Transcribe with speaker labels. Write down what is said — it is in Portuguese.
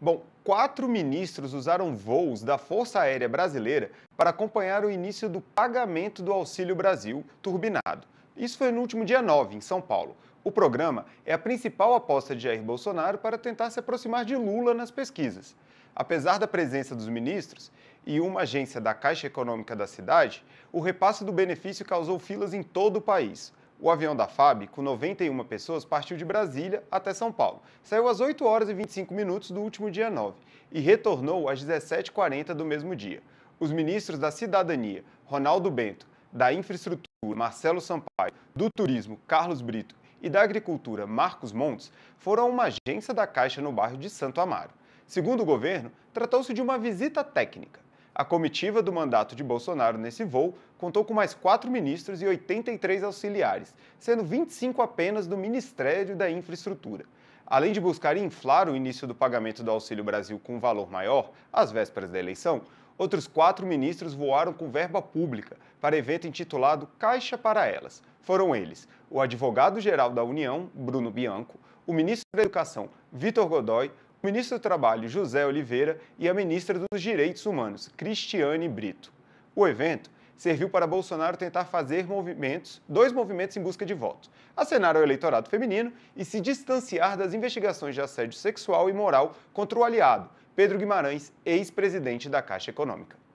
Speaker 1: Bom, quatro ministros usaram voos da Força Aérea Brasileira para acompanhar o início do pagamento do Auxílio Brasil turbinado. Isso foi no último dia 9, em São Paulo. O programa é a principal aposta de Jair Bolsonaro para tentar se aproximar de Lula nas pesquisas. Apesar da presença dos ministros e uma agência da Caixa Econômica da cidade, o repasse do benefício causou filas em todo o país. O avião da FAB, com 91 pessoas, partiu de Brasília até São Paulo. Saiu às 8 horas e 25 minutos do último dia 9 e retornou às 17h40 do mesmo dia. Os ministros da Cidadania, Ronaldo Bento, da Infraestrutura, Marcelo Sampaio, do Turismo, Carlos Brito e da Agricultura, Marcos Montes, foram a uma agência da Caixa no bairro de Santo Amaro. Segundo o governo, tratou-se de uma visita técnica. A comitiva do mandato de Bolsonaro nesse voo contou com mais quatro ministros e 83 auxiliares, sendo 25 apenas do Ministério da Infraestrutura. Além de buscar inflar o início do pagamento do Auxílio Brasil com um valor maior, às vésperas da eleição, outros quatro ministros voaram com verba pública para evento intitulado Caixa para Elas. Foram eles o advogado-geral da União, Bruno Bianco, o ministro da Educação, Vitor Godoy, o ministro do Trabalho, José Oliveira, e a ministra dos Direitos Humanos, Cristiane Brito. O evento serviu para Bolsonaro tentar fazer movimentos, dois movimentos em busca de voto: acenar ao eleitorado feminino e se distanciar das investigações de assédio sexual e moral contra o aliado, Pedro Guimarães, ex-presidente da Caixa Econômica.